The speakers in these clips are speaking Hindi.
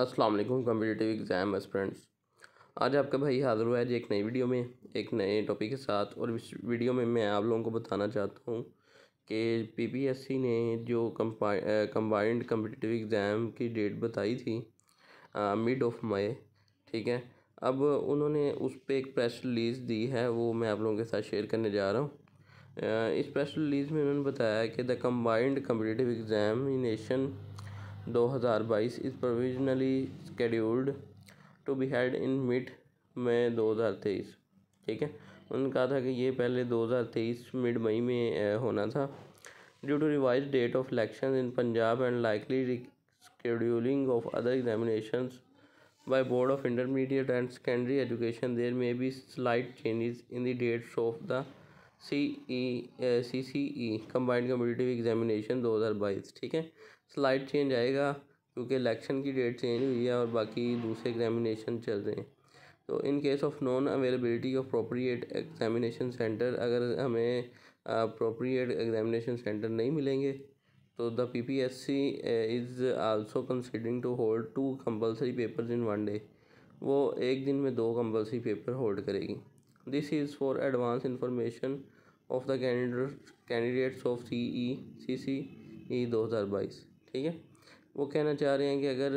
अस्सलाम वालेकुम कम्पिटिटिव एग्ज़ाम एस्पिरेंट्स आज आपका भाई हाज़िर हुआ है जी एक नई वीडियो में एक नए टॉपिक के साथ और इस वीडियो में मैं आप लोगों को बताना चाहता हूँ कि पीपीएससी ने जो कम्बाइंड कम्पिटिटिव एग्ज़ाम की डेट बताई थी मिड ऑफ मई ठीक है अब उन्होंने उस पर एक प्रेस रिलीज़ दी है वो मैं आप लोगों के साथ शेयर करने जा रहा हूँ इस प्रेस रिलीज़ में उन्होंने बताया कि the combined competitive examination 2022 is provisionally scheduled to be held in mid May 2023 ठीक है उन्होंने कहा था कि ये पहले 2023 मिड मई में होना था due to revise date of election in Punjab and likely scheduling of other examinations by board of intermediate and secondary education there may be slight changes in the dates of the CE uh, CCE combined competitive examination 2022 ठीक है स्लाइड चेंज आएगा क्योंकि इलेक्शन की डेट चेंज हुई है और बाकी दूसरे एग्जामिनेशन चल रहे हैं तो in case of non availability of appropriate examination centre अगर हमें अप्रोप्रिएट एग्जामिनेशन सेंटर नहीं मिलेंगे तो the P P S C is also considering to hold two compulsory papers in one day वो एक दिन में दो कंपलसरी पेपर होल्ड करेगी this is for advance information of the candidates of C E C C E दो हज़ार बाईस ठीक है वो कहना चाह रहे हैं कि अगर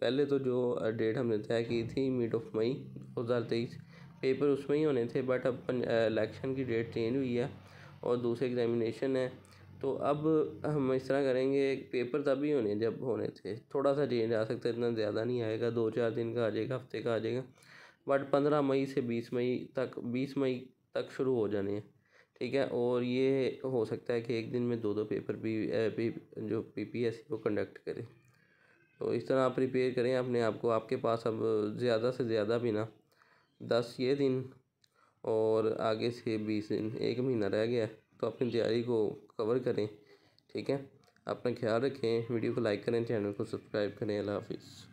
पहले तो जो डेट हमने तय की थी मिड ऑफ मई दो हज़ार तेईस पेपर उसमें ही होने थे बट अब इलेक्शन की डेट चेंज हुई है और दूसरे एग्ज़ामिनेशन है तो अब हम इस तरह करेंगे पेपर तभी होने जब होने थे थोड़ा सा चेंज आ सकता है इतना ज़्यादा नहीं आएगा दो चार दिन का आ जाएगा हफ्ते का आ जाएगा बट पंद्रह मई से बीस मई तक बीस मई तक शुरू हो जाने हैं ठीक है और ये हो सकता है कि एक दिन में दो दो पेपर भी पी, जो पी पी एस वो कंडक्ट करें तो इस तरह आप प्रिपेयर करें अपने आप को आपके पास अब ज़्यादा से ज़्यादा भी ना दस ये दिन और आगे से बीस दिन एक महीना रह गया तो अपनी तैयारी को कवर करें ठीक है अपना ख्याल रखें वीडियो को लाइक करें चैनल को सब्सक्राइब करें अल्लाह हाफिज़